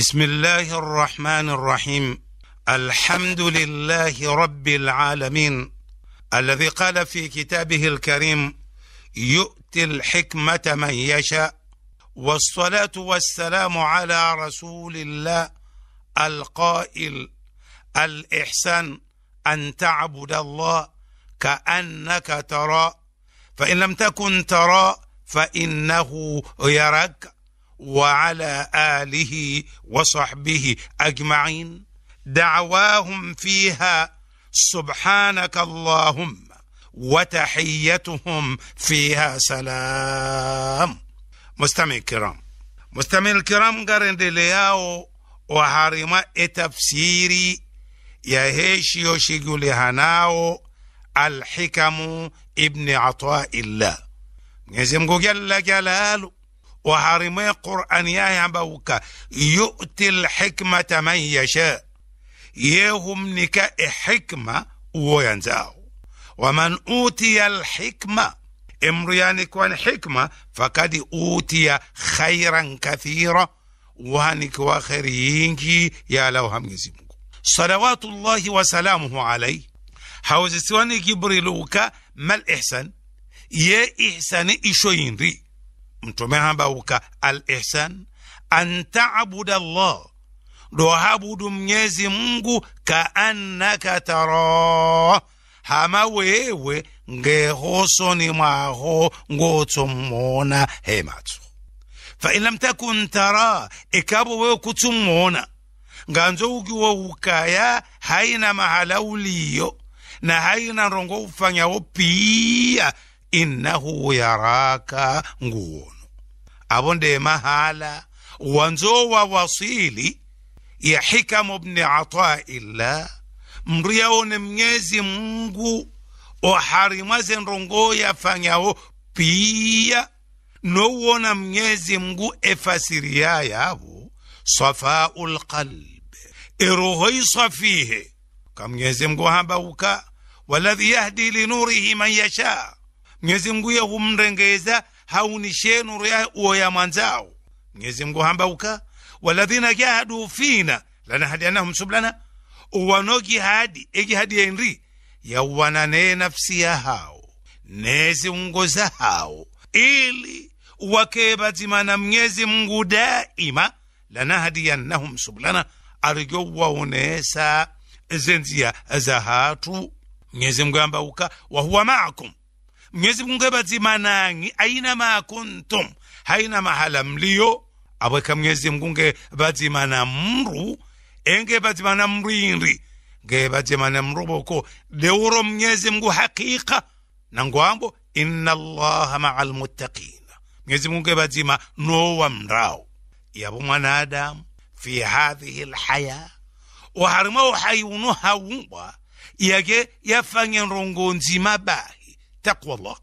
بسم الله الرحمن الرحيم الحمد لله رب العالمين الذي قال في كتابه الكريم يؤتي الحكمة من يشاء والصلاة والسلام على رسول الله القائل الإحسان أن تعبد الله كأنك ترى فإن لم تكن ترى فإنه يراك وعلى آله وصحبه أجمعين دعواهم فيها سبحانك اللهم وتحيتهم فيها سلام مستمعي الكرام مستمعي الكرام قرندلياو وهارما تفسيري يا هيش shughuli هناو الحكم ابن عطاء الله mungu جل جلاله وحرمي قرآن يا بوكا يؤتي الحكمة من يشاء يهم نكاء حكمة وينزاه ومن أوتي الحكمة امريان كوان حكمة فقد أوتي خيرا كثيرا وهنك خيريينكي يا لو هم يزيمك صلوات الله وسلامه عليه حوز سواني جبريلوك ما الإحسان يا إحسان إشوين ري mtome hambauka al ihsan an tabuda llah ndohabudu mnyezi mungu kaannaka tara hama wewe ngehosoni mwaho ngotsomona hematso fain lam takun tara ikabo wewe kutsumona nganzo ukiwo ukaya haina mahala uliyo na haina rongo ufanyawo piya innahu yaraka nguono avo nde mahala wanzowa wasili ya hikamu bni ataillah mndu yaone mnyezi mungu oharimwaze ndongo yafanyawo piya nowona mnyezi mungu efasiria yavo safau lqalbe eroho isafihe kamnyezi mungu hambauka waladhi yahdi linurihi man yasha mwenyezi mngu ye humrengeza haunishenu uwo ya mwanzawo mwenyezi mngu uka waladhina jahadu fina lanahadianahum sublana uwanogihadi egihadi yenri yauwananee nafsi ya hawo za hawo ili wakebazimana mnyezi mngu daima lanahadiyannahum sublana arigowawonesa zenziya za hatu mnyezi mngu uka wahuwa maakum mwenyezi mungu ebazimanangi aina makuntum haina mahala mliyo abweka mwenyezi mungu ngebazimana mru enge inri nge mrwinri ngebazimana boko deuro mwenyezi mungu hakika nangwambo inna allaha maa lmuttaqina mwenyezi mungu ebazima nowa mrao yabo mwanadamu fi hadhihi lhaya oharima uhai uno hawumbwa yake yafanye nrongo nzima bayi takwa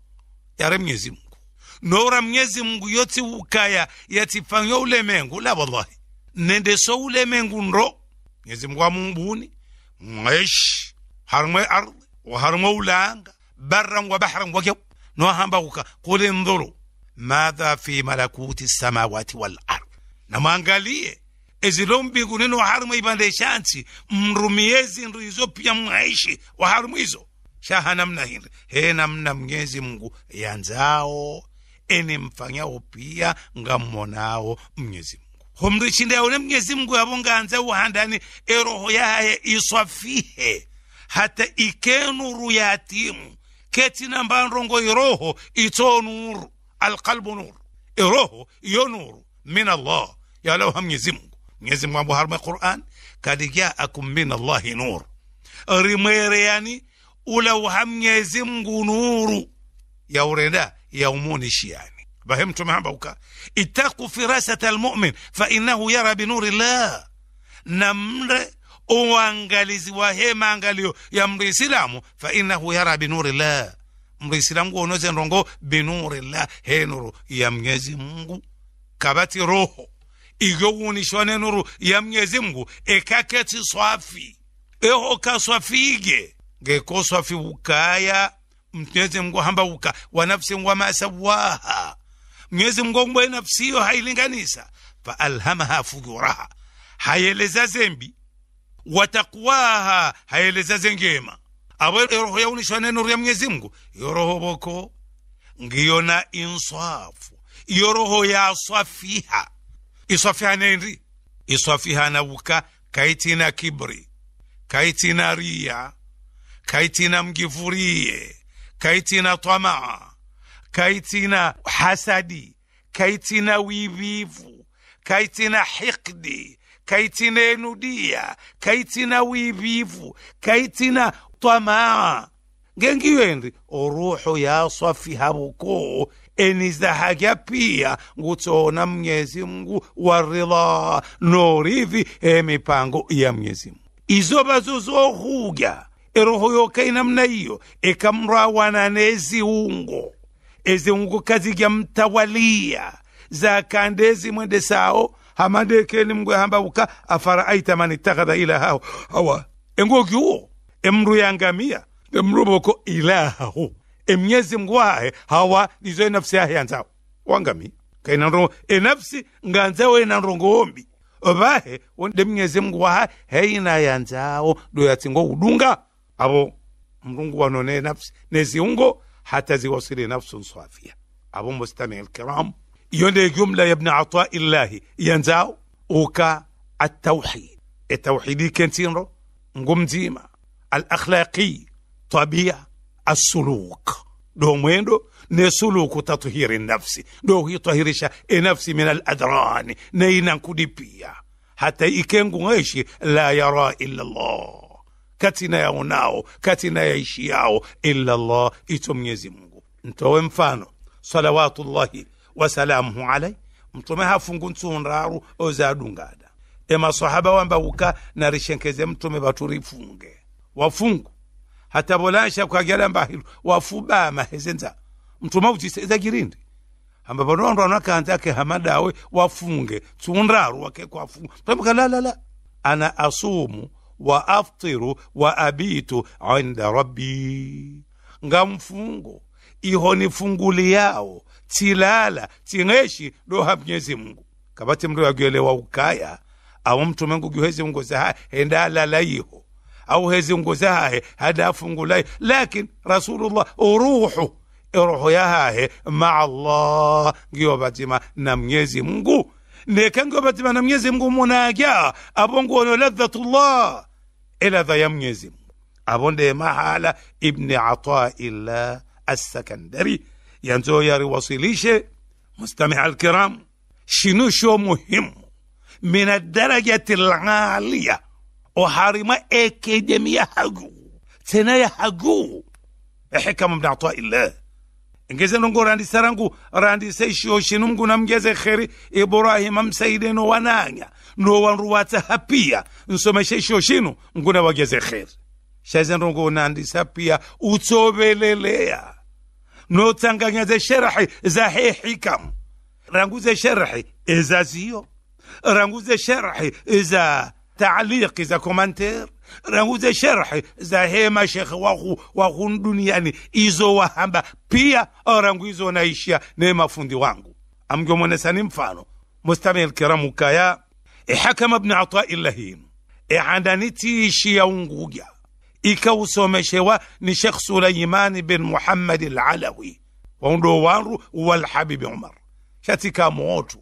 yare mnyezi mungu nora mnyezi mungu yoti ukaya yatifanywa ulemengu la wallahi nende so ulemengu nro mnyezi mungu amumbuni mwaishi harumwe ardhi waharumwe ulanga barran wa bahran hamba nohambakuka kuli ndhuru madha fi malakuti samawati wal ard namwangalie ezilo mbingu nino waharumwe ipande shanti mrumiezi zindu izo pia mwaishi waharumwe izo shaha namna hili he namna mnyezi mungu yanzao ene mfanyawo pia ngammonao mnyezi mungu homrichinda one mnyezi mungu yavo nganza uhandani eroho yaye iswafihe hata ikenuru yatimu namba nrongo iroho ito nuru alqalbu nuru iroho e iyo nuru min allah yalauha mnyezi mungu mnyezi mungu amboharma quran kad jaakum min allahi nuru rimwere yani ulauha mnyezi mngu nuru yaurenda yaumunishe yani mtume hambauka itaku firasata almumin fainahu yara binuri llah namre uangalizi wa he maangalio ya mriisilamu fainahu yara binuri llah mriisilamu guonoze ndongo binuri llah he nuru ya mnyezi mngu kabati roho igowunishwa ne nuru ya mnyezi mngu ekaketi swafi eho kaswafige ngekoswa fi ukaya mnyezi mngu hamba uka wa nafsi wama sawaha mnyezi mungu ombwe nafsi hiyo hailinganisa fa alhamaha fujuraha hayeleza zembi watakuwaha hayeleza zengema abo roho yaunishwa neno ya mnyezi mngu iyo roho boko ngiyo inswafu iyo roho swafiha iswafiha nendi iswafiha na uka kaitina kibri kaitina riya kaitina mgivuriye kaitina tamaa kaitina hasadi kaitina wivivu kaitina hikdi kaitina enudiya kaitina wivivu kaitina tamaa ngengiwendi oruhu yaswafi habuko pia ngutona mnyezi mngu rila norivi emipango ya mnyezi mngu izoba eroho yoka inamna hiyo ekamrawana neziungo eziungo ya mtawalia kandezi mwende sao hamadekeni mgwe hambauka afaraaita man ittakhadha ilahahu hawa engogiwo emru yangamia emruboko ilahahu emnyezi mngu hawa nizo enafsi yahe yanzawo wangamia kainaro enafsi nganzawo enanrongo ombi vahe onde mnyezi mngu heina yanzawo doyatsingo udunga abo mungu wanone nafsi neziungo hata ziwasili nafsun safia abo mustamii lkiram iyo nde jumla ya bni atai llahi yanzao uka atauhid etauhidi kentinro ngumzima al akhlaqi tabia assuluk ɗo mwendo ne suluku tatuhiri nafsi do hitahirisha e nafsi min al adrani nayinankuɗi hata ikengu ngaishi la yara illa llah kati na kati na yaishiao illa llah ito mwenyezi mungu ntowe mfano salawatullahi wasalamuhu alai mtume hafungu ntsundaru ozadungada emasahaba wambauka narishenkeze mtume vaturifunge wafungu hata volansha kwagelambahiru wafubama hezenza mtume utise girindi amba vanondu anakanzake hamadawe wafunge tsundaru wake kwafunga mtume kalalala ana asumu wa aftiru wa abitu inda rabbi nga mfungo iho ni funguli yawo tilala ting'eshi doha mnyezi mungu kapati mndu yagyelewa ukaya mtu mtume ngugi hezi ungozaha henda alala iho au hezi ngozahahe hada afungulahi lakin rasulullah uruhu ya yahahe ma allah batima na mnyezi mungu batima na mnyezi mungu munagya wano ladhatullah إلى ذا يزم أبون ما حالة ابن عطاء الله السكندري ينزو ياري وصيليشة مستمع الكرام شنو شو مهم من الدرجة العالية وحارمة أكاديمية حقو تنايا حقو حكم ابن عطاء الله ngeze randisa rangu randise shoshe numguna mgeze kheri ibrahima msaide wananya no wanru watsahapiya nsomeshe shoshinu nguna wageze kheri shaze ndongo nandisa pia utsobeleleya notsanganya ze sherahi za hikam rangu ze sherhi ezaziyo rangu ze sherhi za taaliki za komantere rangudze sherhe za hema shekhe wahu wahunu duniani pia rangu izonaishia nemafundi ne mafundi wangu amgomonesani mfano lkiramu kiramukaya ihakama e bni ataillahi ihandanitiishia e unguja ikausomeshewa ni shekh sulaimani bin muhammad lalawi waundo wanru walhabibi umar shatika mootu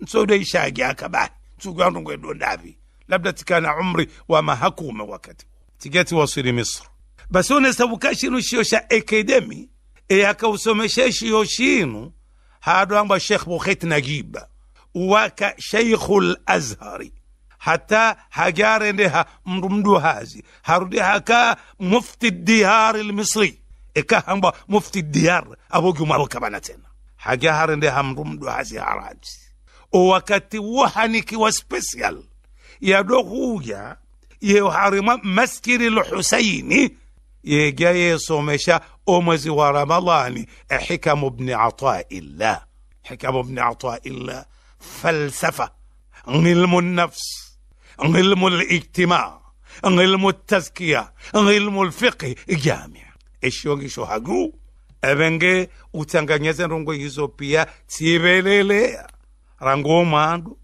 nsodoishagyakabani tsugwandu ngwedondavi labda tikana umri wa mahakuma wakati tigeti wasiri misri basone savuka shinu shiyo sha ekedemi eyakausomeshe shiyo shinu hado ambwa shekh bukhet nagiba waka sheikhu lazhari hata hagarendeha mrumdu hazi harudeha ka mufti diyar lmisri ekahamba mufti diyar abogiumarukabana tena hagaharendeha mrumdu hazi haraji wakati wohanikiwa special يا يدخويا يهارم مسكر الحسين يجاي سومشا أمزي ورملاني حكم ابن عطاء الله حكم ابن عطاء الله فلسفة علم النفس علم الاجتماع علم التزكية علم الفقه جامع إشوغي شو هاجو أبنجي وتنغنيزن رونغو يزوبيا تيبيليليا رانجو ماندو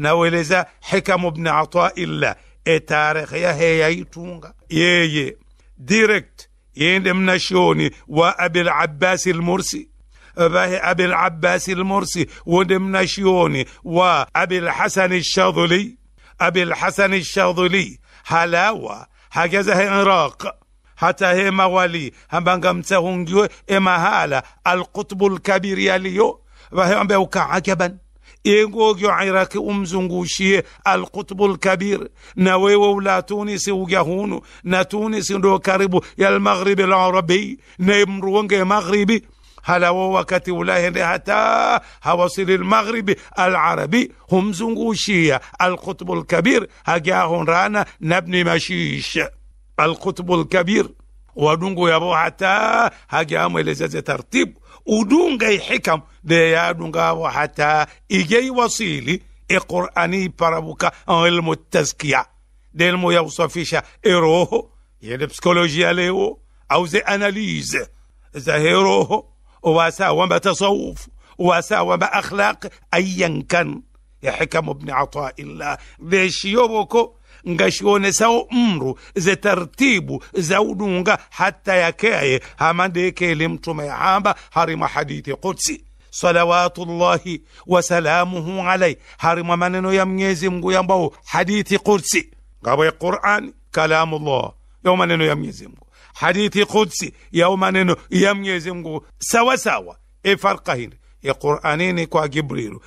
naweleza hikamu bni ataillah e taarikha ya heyayitunga yeye direct yende mnashoni wa abil abbasi lmursi bahe abil abbasi lmursi wonde mnashoni wa abil hasani lshadhuli abil hasani lshadhuli halawa hageza he iraq hata he mawali hambanga mtsahungiwe emahala alqutbu lkabiri yaliyo vahe ambe ukaa ajaban ايغوك أم امزنغوشي القطب الكبير ناوي ولا تونس وجهونو نا تونس دو كاريبو يا المغرب العربي نيمروونغ مغربي هلا وقت ولاه حتى هوصل المغرب العربي هم زنغوشية القطب الكبير هجاهن رانا نبني مشيش القطب الكبير ودنغو يبو حتى هجاهم إلى ترتيب udungay xikam deyadungaabo xataa igay wasiili equr'anii parabuka ilmu taskiya delmo yawsafisha eroho yede psikolojiya lewo awze analyse zaheroho واساوم تصوف wamba أخلاق أيا كان يا حكم ابن عطاء الله ليش يوبكو ngashionesawo mru ze tartibu za udunga hata yakeaye hamandekele mtume hamba harima hadithi qudsi salawatullahi wasalamuhu alai harima maneno ya mnyezi mngu yambao hadithi qudsi ngawe qurani kalamullah yao maneno ya mnyezi mngu hadithi qudsi yao maneno ya mnyezi mngu sawasawa e farka hindi e quranini kwa gibrilu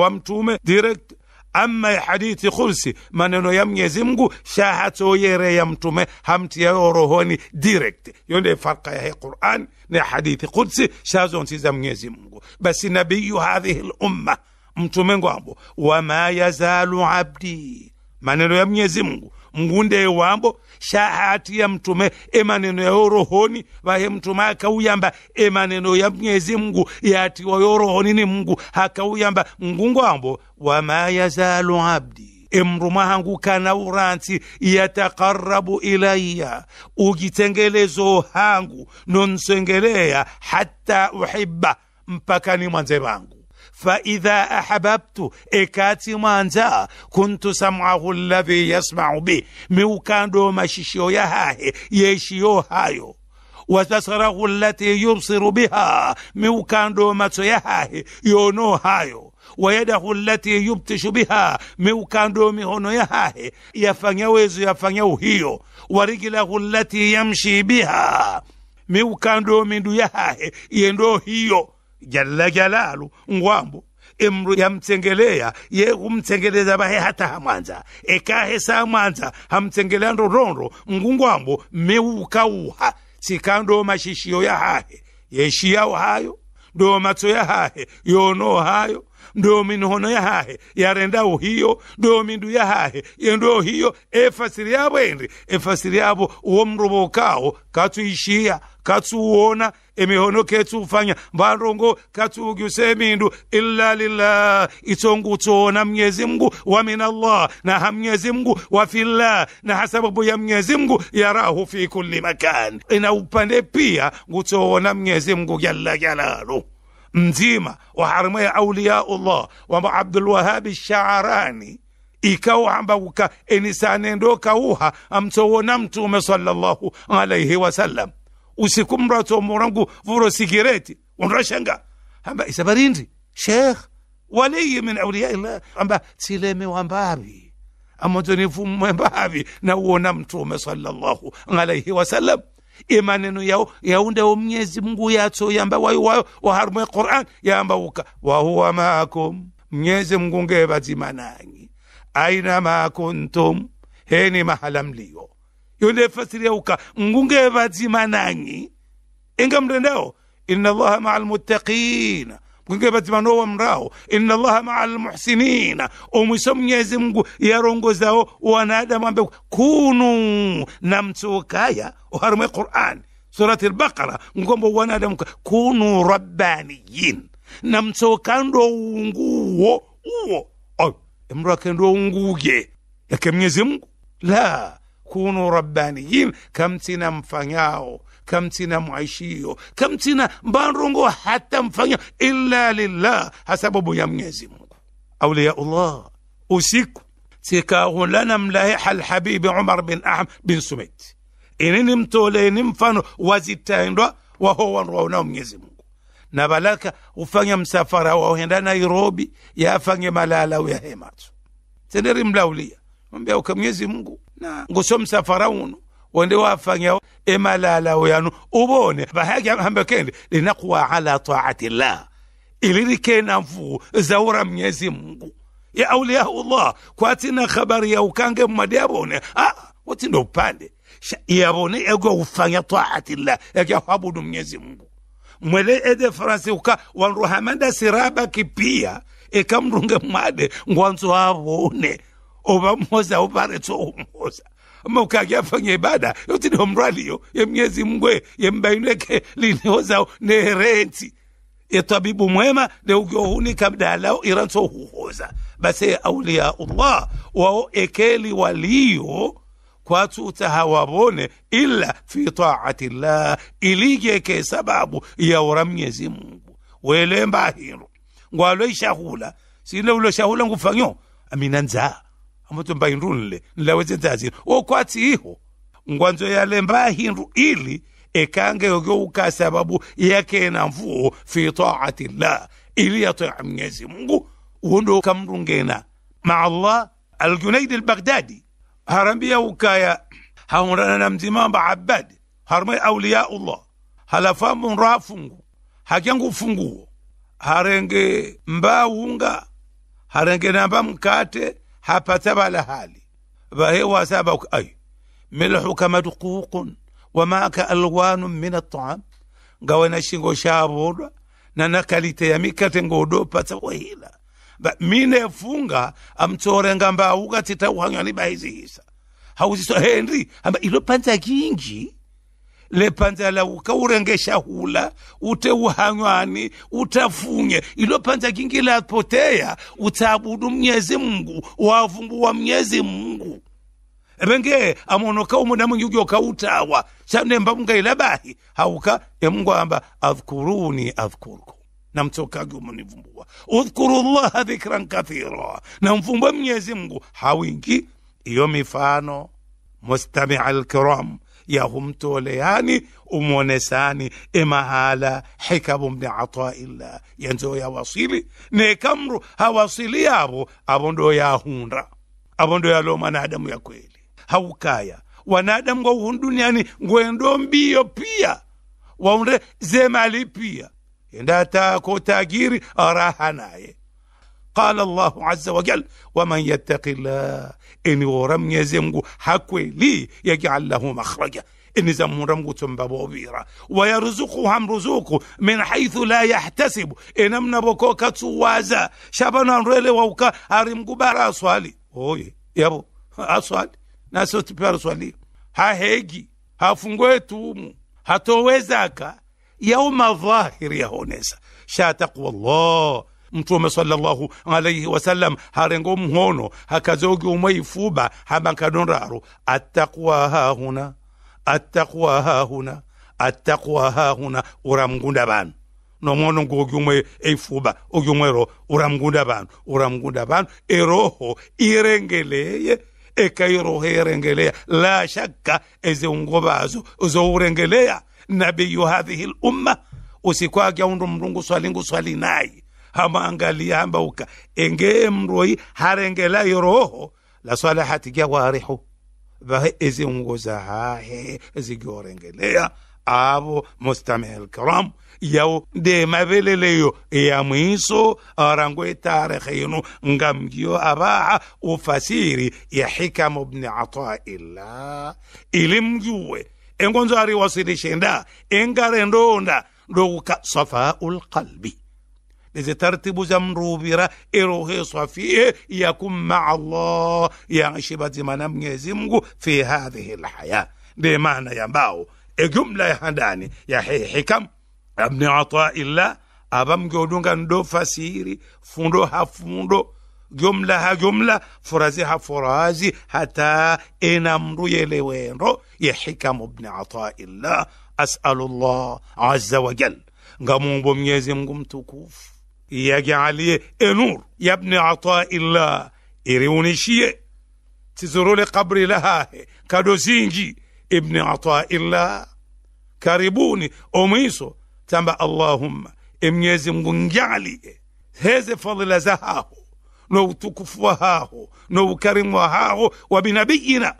wa mtume direct ama hadithi khulsi maneno ya Mwenyezi Mungu ya mtume hamtiyayo rohoni direct. yonde farka ya Quran na hadithi khulsi shazonsi za Mwenyezi Mungu. Basi nabiyu hadhihi lumma, mtume ngwambo, wama yazalu abdi, maneno ya Mwenyezi Mungu ngunde wambo shahati ya mtume emaneno ya rohoni vahe mtume akauyamba emaneno ya mnyezi mngu yaatiwayo rohoni ni mngu hakauyamba ngungo ambo wama yazalu abdi emru hangu kana uransi yatakarabu ilaya ujitengelezo hangu nonsengeleya hatta uhiba mpaka ni mwanze vangu faidha ahbabtu ekati mwanza kuntu sam'ahu alladhi yasma'u bi miukando mashishio ya hahe yeshiyo hayo wabasarahu lati yubsiru biha miukando matso ya hahe yono hayo wayadahu lati yubtishu biha miukando mihono ya hahe yafanya wezo yafanya hiyo wariglahu lati yamshi biha miukando mindu ya hahe yendo hiyo jalla ngwambo emru yamtsengelea ye kumtsengeleza bahe hata hamwanza ekahe sa mwanza hamtsengelea ndorondro ngungwambo mmeukauha sikando mashishiyo ya hahe yeshia uhayo ndo matso ya hahe yono uhayo ndo minihono ya hahe yarendao hiyo ndo mindu ya hahe yendo hiyo efasiri yabo endi efasiri yavo uwo mruvokao katsuishiya uona emihono khethu ufanya mbanrongo kathukyuse mindu illa lillah na mnyezi mngu wa min allah na ha mnyezi mngu wa fillah na ha sababu ya mnyezi mngu yarahu fi kulli makan ina upande pia ngutsona mnyezi mngu jalla jalalu mzima wa harima ya auliyaullah wamba abdulwahabi shaarani ikawa ambakuka enisanendo kauha amtsowona mtume sallallahu alaihi wasallam usiku mratso omurangu vuro sigireti unrashanga amba isabarindi shekh waliyi min auliyaillah amba tsileme wambavi amotonifu na uona mtume salllahu alaihi wasallam imaneno yao yaundawo mnyezi mungu yatso yamba wayo wayo waharumwe quran yamba uka wahuwa maakum mnyezi mungu ngevazima nanyi aina ma kuntum heni mahala mliyo yondefasiriyauka ngunge vazimananyi enga mrendawo ina llaha maa almuttaqina mwinge vazimanowa mrao ina llaha maa almuhsinina omwiso mnyezi mngu yarongozawo wanadamu ambe kunu namtsukaya oharumwe qur'ani surati lbaqara ngombo wanadamu kunu rabbaniyin namtsokando unguwo uwo emrwake ndo unguye yake mnyezi mngu la kunu rabbaniyin kamtina mfanyao kamtina mwaishiyo kamtina mbanrongo hata mfanya illa lillah hasababu ya mnyezi mungu auliyaullah usiku sikahulana mlahiha lhabibi umar bin ahm bin sumeid inini mtoleni mfano wazitendwa waho wandu waonao mungu na balaka ufanya msafara waohenda nairobi yafanye malala uyahematu tenderi mlaulia mwambia uke mwezi mungu na ngusomsa farauno wende wafanya emalala uyanu ubone hambe kende linakuwa ala taati llah ilirikena mfuku zaura mnyezi mungu ya auliyaullah kwatina khabari ya ukange mmadi abone ah, ndo upande ya ego ufanya taati llah yakyahabudu mwezi mungu mwele ede faransi uka wanruhamanda siraba kipia ekamrunge mwade ngwanzo abone oba mmoza uparetsa ummoza amaukakhe afanya ibada yokuthi leyo mrwaliyo yemnyezi mngwe yembainweke linihozawo nerenti yetabibu mwema leugohunika mdalao iranso huhoza base allah wao ekeli waliyo kwatsuta hawabone illa fi taati llah ilijeke sababu yaura mnyezi mungu welemba hilo ngwalo ishahula sile ulo shahula ngufanyo amina nzaa amoto mba hindu nle nlaweze o okwatsi iho ngwanzo yale mba hindu ili ekange yogyouka sababu yakena mfuo fi taati la ili toa mnyezi mungu undo kamrungena ma allah al-Baghdadi harambia ukaya haunrana na mzima mba abadi harmai auliyaullah halafamu nraha fungu hakyangu funguo harenge mba wunga harenge namba mkate saba la hali vahewa saba ay milhuka madukukun wamaka alwanu min ataam ngawe na shingo shavodwa na nakalite ya mikate ngodo pata wahila ba mine funga amtore ngamba ukatita uhanywa ni bahizihisa hauziso henri amba ilo panza kinji lepanja la ukaurengesha hula uteuhanywani utafunye ilo panja kingi lapoteya utsaabudu mnyezi mungu wavumbuwa mnyezi mungu evenge amonoka umuna mwingi ugyokautawa chanemba bahi hauka emungu amba adhkuruni adhkurukum namtsokagyo munivumbuwa udhkuru llaha dhikran kathira namvumbwe mnyezi mungu hawingi iyo mifano mustamia alkiram yahumtoleyani umonesani emahala hikabu mni ataillah yenzo yawasili nekamru hawasili yavo avo ndo abondo avo ndo yalo manadamu ya kweli haukaya wanadamu wauhunu duniani ngwendo mbiyo pia waunde zemali pia endatako tagiri araha naye قال الله عز وجل ومن يتق الله إن ورم يزمغ حكوي لي يجعل له مخرجا إن زمرم تنببو بيرا ويرزقه هم من حيث لا يحتسب إنم نبكو كتوازا شابنا ريلي ووكا هرم قبارا أسوالي أوي يابو أسوالي ناسو تبير أسوالي ها هيجي تويزاكا يوم الظاهر يا هونيسا شا تقوى الله mtume sallallahu alaihi wasallam harengo mhono hakazogi umweifuba hamakadonraro attaqwa hahuna attaqwa hahuna attaqwa hahuna uramgunda banu nomono ngogi umwe eifuba ogyumwero uramgunda banu uramgunda banu eroho irengeleye ekairoho erengeleya la shakka ezeungobazo zourengelea nabiyu hadhihi lumma usikwagya undu mrungu swalingu swali nayi ambauka enge mroi harengela yoroho la salahati warihu vahe ezi nguza hahe gorengelea avo mustamia lkiram yau de maveleleyo ya mwiso rango itarekhe yino ngamgio abaha ufasiri ya hikamu bni ataillah ili mjuwe engonzo ari wasilishenda engarendonda ndoguka safau lqalbi leze taratibu za mruuvira eroheswa fihe yakum maa llah yaishi bazima na mnyezi mngu fi hadhihi lhaya ndiye maana ya mbao ejumla ya handani ya hii hikam abni ataillah aba ndo fasiri fundo hafundo jumla ha jumla furazi ha furazi hata ena mndu yelewendo ye hikamu bni ataillah asalu llah aza wajal ngamumbo mumbo mnyezi mtukufu yajalie enur yabni ataillah iriunishie tizurule kabri lahahe kadozinji ibni ataillah karibuni omwiso tamba allahumma emnyezi mngu njalie heze fadhila zahaho no utukufu wahaho no ukarimu wahaho wa binabiyina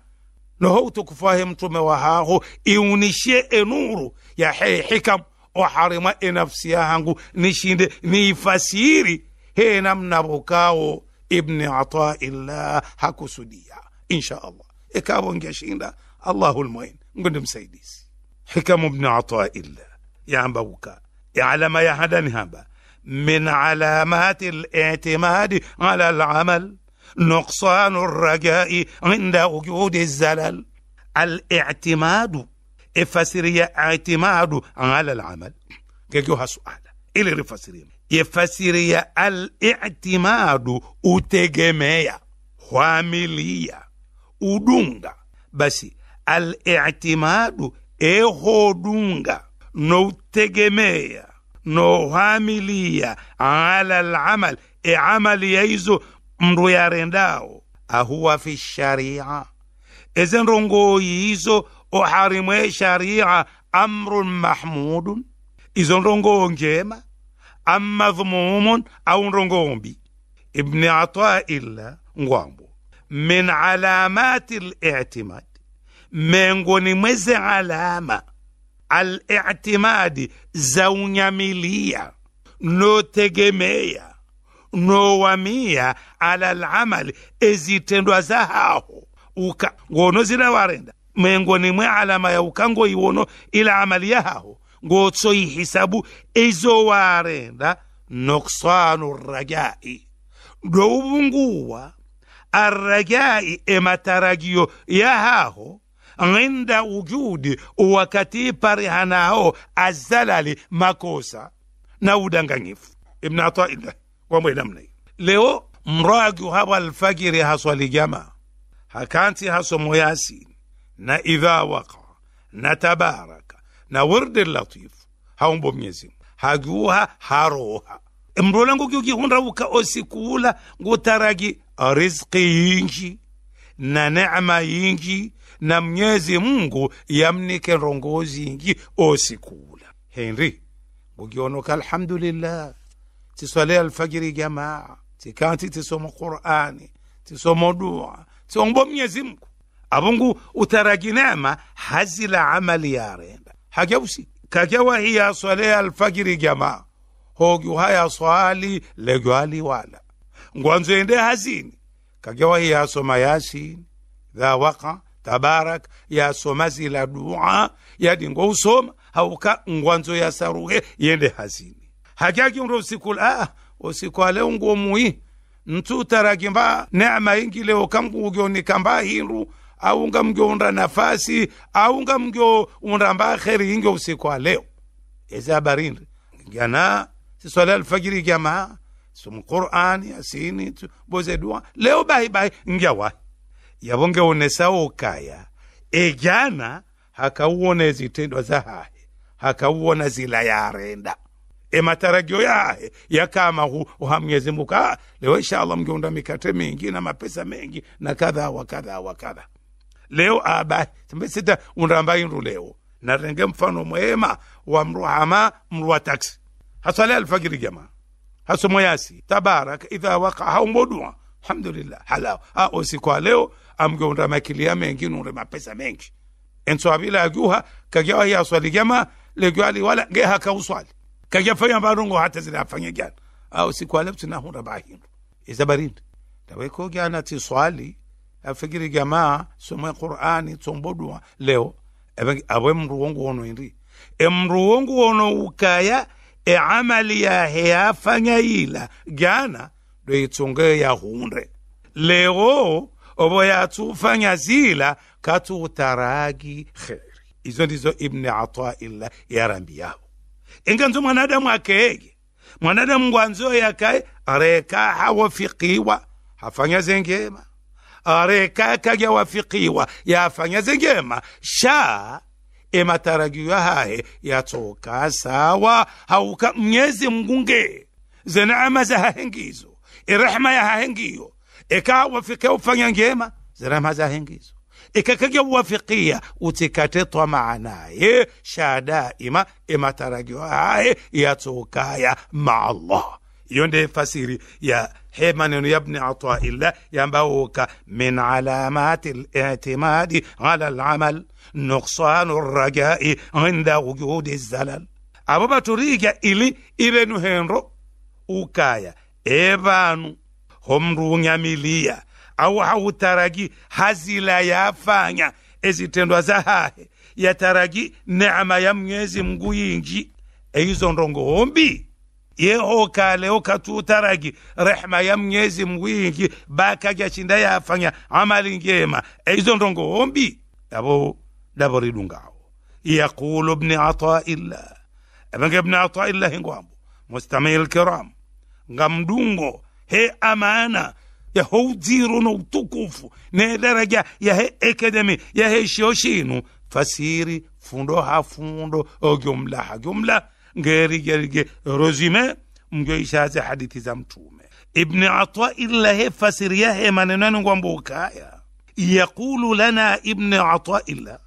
noho utukufu wahe mtume wahaho iunishe enuru ya hei hikam oharima enafsi yangu nishinde niifasiri he namna bukao ibni ataillah hakusudia insha allah ikavo ngeshinda allahu lmuin ngundi msaidizi hikamu bni ataillah yahamba buka yalama yahadani hamba من علامات الاعتماد على العمل نقصان الرجاء عند وجود الزلل الاعتماد efasiria itimadu ala lamal kekyo hasuala ili rifasiria yefasiria alitimadu utegemea hwamilia udunga basi alitimadu ehodunga noutegemea nohwamilia ala lamal eamali yaizo mndu yarendawo ahuwa fi sharia eze ndongoyi izo uharimwe shari'a amrun mahmudun izo ndongowo njema au ndongowo mbi ibni illa ngwambo min alamati litimadi mengoni mweze alama alitimadi za unyamilia notegemeya nowamiya ala lamali ezitendwa zahaho uka ngono zila warenda miongoni mwe alama ya ukango iwono ila amali yahaho ngotsoyihisabu izowarenda noksanu rajai doubunguwa arrajai ya e yahaho inda ujudi wakati parihanao azalali makosa na udanganyifu ibn ataillah wamwe leo mragi haba alfajiri haswali jamaa hakanti haso moyasi na idha waqa na tabaraka na wirdi latif haumbo mnyezi haguha haroha mrola nguki ukihunda osikula ngutaragi rizqi yinji na neema yinji na mnyezi mungu yamnike rongozi yinji osikula henri ngugionoka alhamdulillah tiswale alfajiri jamaa tikanti tisoma qurani tisoma dua tiombo mnyezi mungu avungu utaraginema hazila amali yarenda hagebusi kagewahi yasole alfajiri jamaa hogyuha yaswali legyali wala ngwanzwende hazini kagewahi yasoma yasini dha waka tabarak yasoma zila dua yadingo usoma hauka ngwanzo yasaruhe yende hazini hakyakimro usiku ah usiku aleo nguo muhi mtu utaragimba nema ingile ukamguugyonikamba hinru aunga mngeunda nafasi aunga mngeunda mbakheri inge usiku wa leo ezi habarini jana si swala alfajiri jamaa sumqurani asini boze dua leo baibai ngyawa yavongeonesa ukaya ejana hakauona ezitendwa zahahe hakauona zila yarenda ematarajio yahe yakama uha mwenyezi mungu ah, leo insha allah mngeunda mikate mingi na mapesa mengi na kadha wa kadha wa kadha leo aba ah, sita unramba inru leo narenge mfano mwema wa mruhama mruwa taksi haswale alfajiri jama moyasi tabarak idha waka haumboduwa alhamdulillah hala a ah, osikwa leo amge amgeunda makilia mengi nure mapesa mengi enso abila ajuha kajawa ya swali jama lejuali wala uswali kauswali fanya barungo hata zile afanye jana au ah, siku leo tunahunda bahindu izabarindi taweko jana ti swali afikiri jamaa somwe qur'ani tsombodwa leo abwe mndu wongu wono indi emndu wongu wono ukaya eamali yahe yafanya ila jana do itsonge yahunde leo obo fanya zila utaragi kheri izo ndizo ibni ataillah yarambiyaho enganzo mwanadamu akeege mwanadamu ngwanzo yakaye hawa fikiwa hafanya zengema reka wafikiwa yafanya zingema sha ematarajiwa hahe yatsoka sawa hauka mnyezi mgunge zeneema za hahengizo irehma irehema ya hahengiyo eka ikawafika ufanya ngema zerehema za hahe ikakaja uwafikia utikatetwa maanaye sha daima ematarajiwa haye yatsokaya maallah hiyo nde fasiri ya he maneno yabni ataillah yambauka min alamati litimadi ala lamal nuksanu rajai inda wujudi zalal abo baturiga ili ibenu henro ukaya ebanu homrunyamiliya au hautaragi hazila yafanya ezitendwa zahahe yataragi neema ya mwezi mngu yinji ndongo hombi kale okatutaragi rehma ya mnyezi mwingi bakajashinda yafanya amali njema eizo ndongo ombi dabo dabo ridungawo yaqulu bni ataillah abenge bni ataillah ngwambo mustamii lkiram ngamdungo he amana ya udziro na utukufu ne daraja yahe ekademi ya he shinu fasiri fundo hafundo ogyo mlaha ngeyerigerige mgo ishaze hadithi za mtume ibni ataillahe fasiri yahe maneno yanengwambukaya yaqulu lana ibni ataillah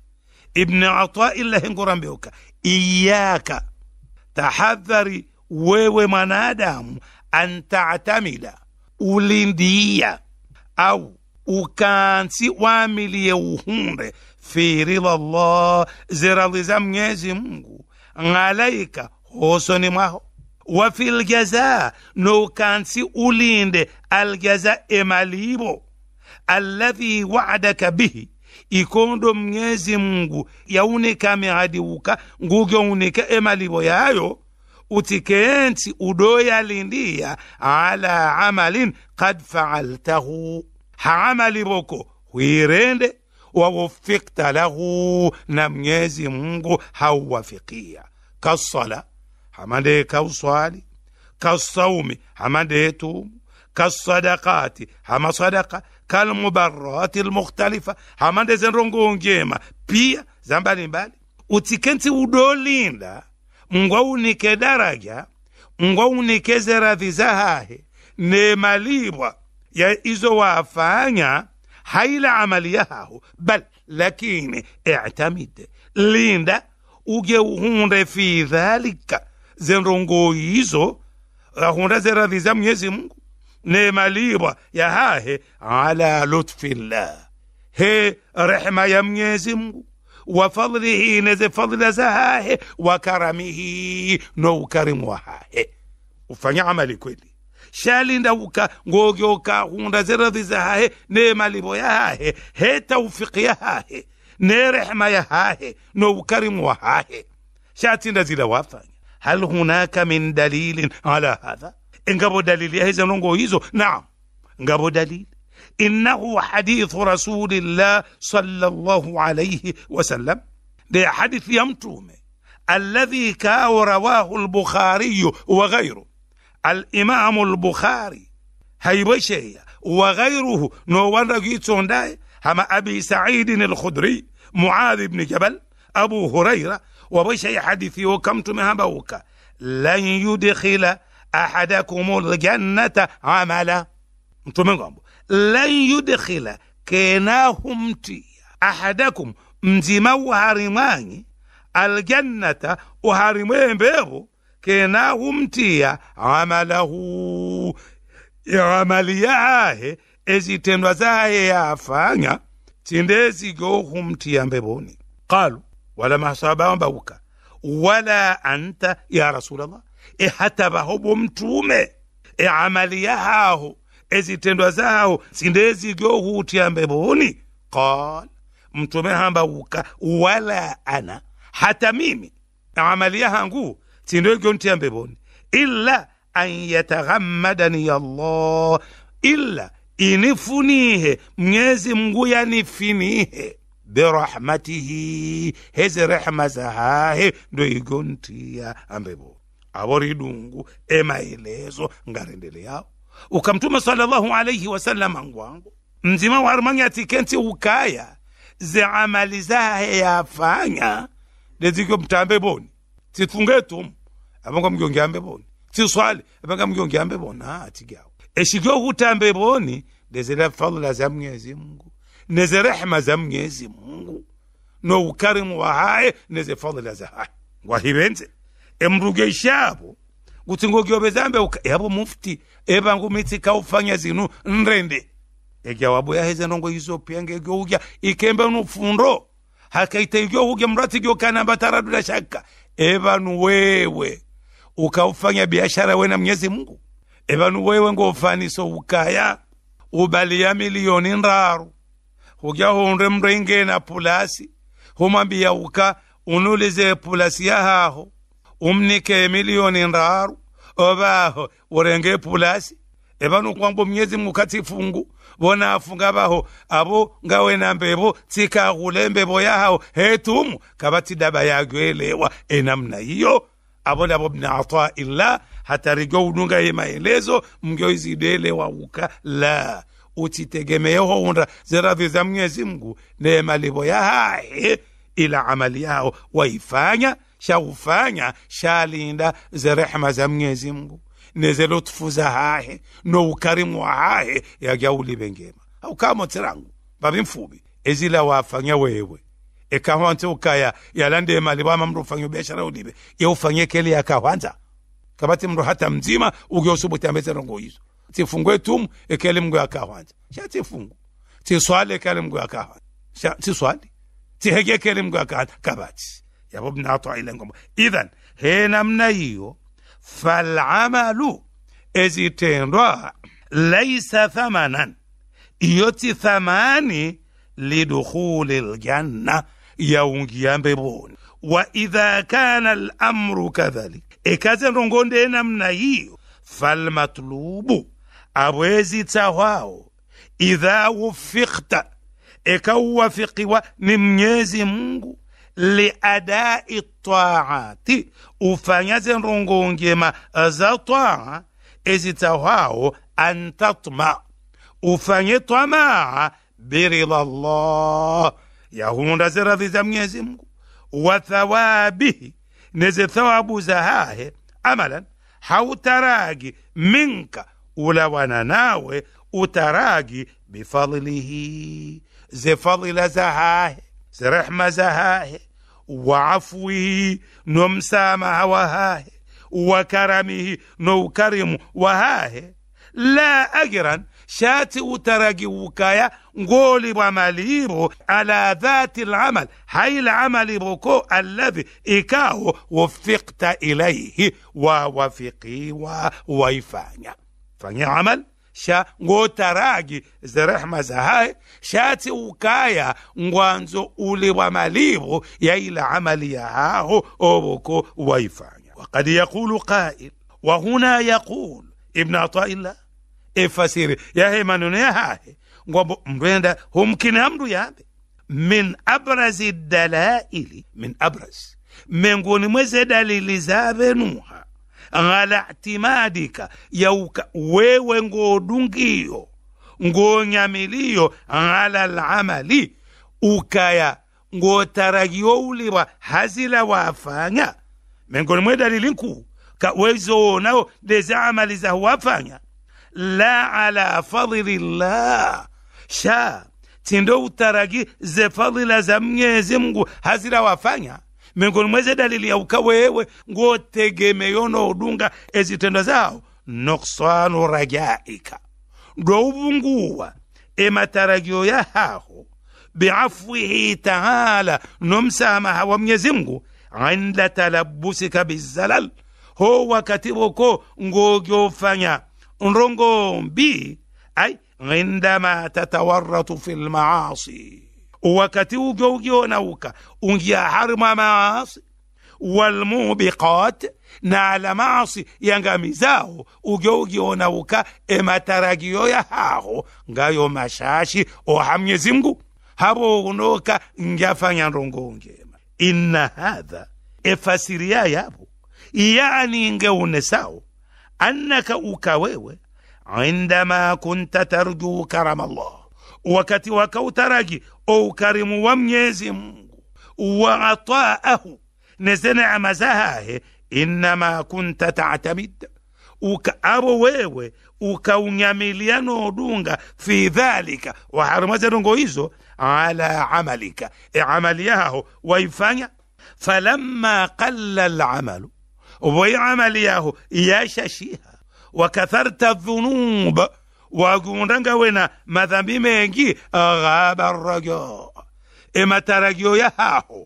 ibni ataillahe ngorambeuka iyaka tahadhari wewe mwanadamu an taatamida ulindia au ukansi wamilie uhunde fi ridha llah zirali za mnyezi mungu ng'alaika hosoni mwaho wa fil jaza kansi ulinde aljaza e maliibo alladhi wa'adaka bihi ikondo mnyezi mungu yaunika miadiwuka ngugeunika e malibo yayo utikensi udoyalindiya ala amalin kad faaltahu haamali boko hwirende wawafikta lahu na mnyezi mungu hauwafikia kasala hamande kauswali kasaumi hamande etumu kasadakati hama sadaka kalmubarati lmukhtalifa hamande zenrongo njema pia zambalimbali utikenti udolinda ngwaunike daraja ngwaunikeze radhi zahahe ne malibwa ya izo wafanya hailaamali yaho bal lakini i'tamid linda ugeuhunde fi dhalika zendongoyi izo ahunda zeradhiza mwenyezi mungu nemalibwa ya hahe ala lutfillah he rehma ya mwenyezi mungu wa fadlihi neze fadhila za hahe wa karamihi no ukarimu wa amali kweli shalinda uka ngogyoka hunda zera dhiza hahe ne malibo ya hahe he taufiki ya hahe ne rehma ya hahe no ukarimu wa hahe shatinda zila wafanya hal hunaka min dalilin ala hatha ngabo dalili ya heza nongo hizo naam ngabo dalili إنه حديث رسول الله صلى الله عليه وسلم ده حديث يمتومه الذي كاو رواه البخاري وغيره الإمام البخاري هيبشي وغيره نورقي داي هما أبي سعيد الخدري معاذ بن جبل أبو هريرة وبشي حديثي وكم تمها بوكا لن يدخل أحدكم الجنة عملا لن يدخل تي أحدكم وهارماني الجنه وهارمين بيبو kena humtiya amalahu amali yahe ezitendwa zahe yafanya tsindezigo mbeboni qalu wala masabawo mbawuka wala anta ya rasulllah e mtume bomtume amali yahaho ezitendwa zaho sindezigo mbeboni qal mtume hambauka wala ana hata mimi amali yahangu tindoy e gontiyan ɓe boni illa an yatahammadani allah illa inifunihe mnyezi mngu yanifinihe berahmatihi hezi rehma za hahe ndo igontia e ambebo abori dungu emaelezo ngarendele yao ukamtuma sallallahu alaihi wasallam ngwangu mzima warumangi ukaya ze amali zahe yafanya leziko mtambe boni titungetum abanga mgyongyambe boni tiswali abanga mgyongyambe bona atigawo eshikyo kutambe boni ndezera fadhila za mwenyezi mungu neze rehema za mwenyezi mungu no ukarimu wa haye neze fadhila za haye ngwahibenze emruge ishabo kuti ngogyobezambe yabo mufti ebangu mitsi kaufanya zinu nrende egyawabo yaheza ndongo izopyanga egyohugya ikembe nufundo hakaita igyohugya mrati gyokanamba taradula shaka evanu wewe ukaufanya biashara we na mnyezi Mungu evanu wewe ngo ufaniso ukaya ubaliya miliyoni ndaru huja hunde na pulasi humwambiya uka unulize pulasi haho umnike miliyoni ndaru ovaho urenge pulasi evanu kwangu mnyezi Mungu kati fungu afunga baho abo ngawena mbebo tsikaghule mbebo yahawo hetumu kabatsidaba yagyelewa enamna hiyo abo labo bna ataillah hatarigyo ununga ye maelezo mngyo uka la utsitegemeyeho unda ziradhi za mwenyezi mngu neye ya hahe ila amali yao waifanya shaufanya shalinda zerehma za mwenyezi mngu nezela utfuza hahe no ukarimu wa hahe yakyauli bengema awukhamotse langu baba imfubi ezila wafanya wewe ekhahwantse ukaya yalande mali bama mntu ufanya ubiashara ulibe ye ufanye kele yakahwanza kabati mru hata mzima ukyosubutyambetsera ngoyizo tifungwe tumu ekele mngu yakahwanza sha tifungu tiswale ekele mngu yakahwanza sha tiswale tihege ekele mngu yakahwanza kabati yabo bnatoa ile ngoma idhan he namna iyo falamalu ezitendwa laisa thamanan iyoti thamani lidukhuli ljanna yaungia mbeboni wa idha kana lamru kadhalik ekaze ndongonde namna hiyo falmatlubu awezitsahwawo idha wufikta ekauwafikiwa ni mnyezi mungu لأداء الطاعات وفنزن رنغون جيما زطاعة إذا تواهو أن تطمع وفن طمع برضا الله يهون رزر رضي زمن يزمك وثوابه نزي ثواب زهاه أملا حو تراجي منك ولو ناوي وتراجي بفضله زي فضل زهاه سرح مزهاه وعفوه نمسامه وهاه وكرمه كرم وهاه لا أجرا شاتي وترجي وكايا نقول bwamalibo على ذات العمل هاي العمل بوكو الذي إكاه وفقت إليه ووفقي ويفانيا فاني عمل sha ngotaragi zerehma zahaye shati ukaya ngwanzo ule wa malivu ya ila amali yahaho oboko waifanya wakad yaqulu qail huna yaqul ibn atailla efasiri yahe maneno yahahe ngwambo mndwenda humkini amndu yambe min abrazi dalaili min abraz mengoni mweze dalili zavenuha ghala timadika yauka wewe ngodungiyo ngonyamiliyo ghala lamali ukaya ngotaragiwo uliwa hazila wafanya miongoni mwe dalili nkuu wezoonawo lezi amali za wafanya la ala fadhili llah sha tindo utaragi ze fadhila za mnyezi mngu hazila wafanya miongoni mweze dalili yauka wewe nguo tegemeyono udunga ezitendo zao nokswanu rajaika ndo ubunguwa ematarajio yahaho biafwihi taala no msamaha wa mnyezimngu inda talabusika bizalal ho wakati woko ngogyofanya nrongombi ai indama tatawaratu fi lmaasi wakati ugyo ugyonauka ungia harma maasi walmubiqat na ala maasi yangamizaho ugyo ugyonauka emataragiyo haho ngayo mashashi oha mnyezi mngu habo unoka ngyafanya ndongo inna hadha efasiria yabo yani ngeunesao annaka ukawewe indama kunta tarjuu karama llah wakati wakautaragi أو وكرم ومنيزي وعطاءه نزنع مزاهه إنما كنت تعتمد وكأبو ويوي وكون يميليانو دونغا في ذلك وحرمز دونغو إيزو على عملك عملياه ويفانيا فلما قل العمل ويعملياه يا ششيها وكثرت الذنوب nga wena madhambi mengi ghaba rajo e ya yahaho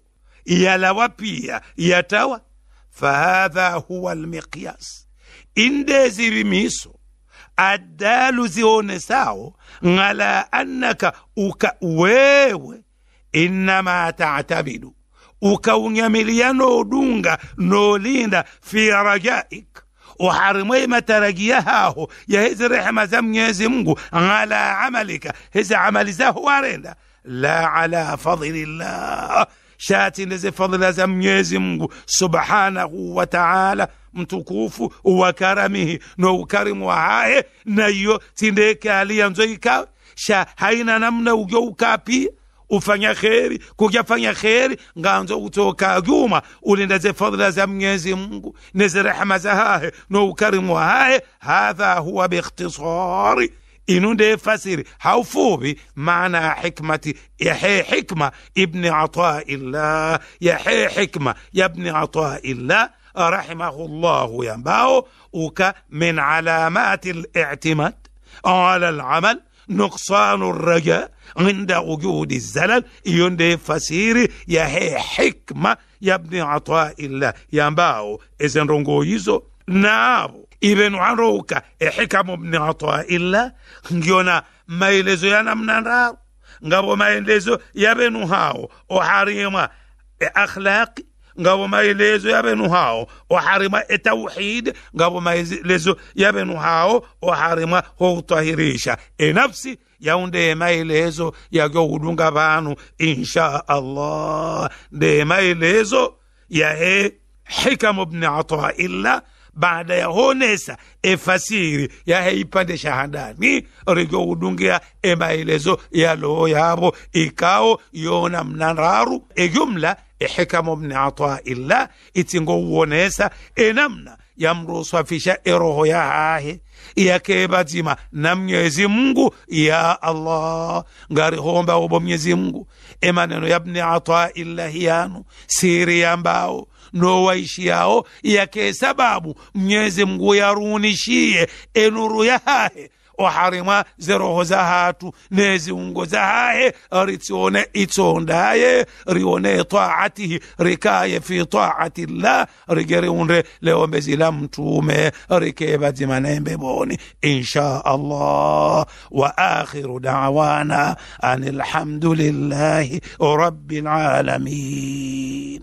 yalawa pia yatawa fahadha huwa lmiqyas inde zirimiso adalu zionesao ngala annaka uka wewe innama tatabidu ukaunyamiliya nodunga nolinda fi rajaik وحرمي ما ترجيهاه يا هز ريح ما زم يزمجو على عملك هز عمل زه وارينا لا على فضل الله شاتي نزي فضل زم يزمجو سبحانه وتعالى mtukufu uwakaramihi no ukarimu wa haye naiyo tindeke aliya nzo ikawe sha haina namna ugyo ufanya kheri kujafanya kheri nganzo kutoka juma ulindaze fadhila za mwenyezi mungu neze rehema za hahe no ukarimu wa hahe hadha huwa biikhtisari inu nde fasiri haufubi maana ya hikmati yahe hikma ibni ataillah yahe hikma ya yabni ataillah رحمه الله ينباه وك من علامات الاعتماد على العمل نقصان الرجاء عند وجود الزلل يندي فسير يا حكمة يا ابن عطاء الله يا باو إذن رنغو يزو نعم ابن عروك إيه حكم ابن عطاء الله جونا ما يلزو يانا من النار غابو ما يلزو يا بنو هاو وحريما إيه أخلاقي ngabo maelezo yabenu benu hao oharima etauhid ngabo maelezo ya benu hao oharima houtahirisha enafsi yaunde maelezo yagohudunga banu insha allah nde maelezo yae hikamu bni atailla baada ya honesa efasiri yaheipande shahadani rigohudungia emaelezo yaloo yabo ikao yona mnararu ejumla ihikamu mni illa itinga wonesa enamna yamruswafisha eroho ya yahahe iyakebazima na mnyezi mungu ya allah ngari homba obo mnyezi mngu emaneno ya bni ataillahi yanu siri yambao yao yake sababu mnyezi mungu yarunishie enuru ya hahe oharima zeroho zahatu nezihungo zahahe ritione itsondaye rione taatihi rikaye fi taati llah rigeriunde leombezi la mtume rikebazimanembe boni insha allah wa akhiru dawana an alhamdulillahi rabi العالمين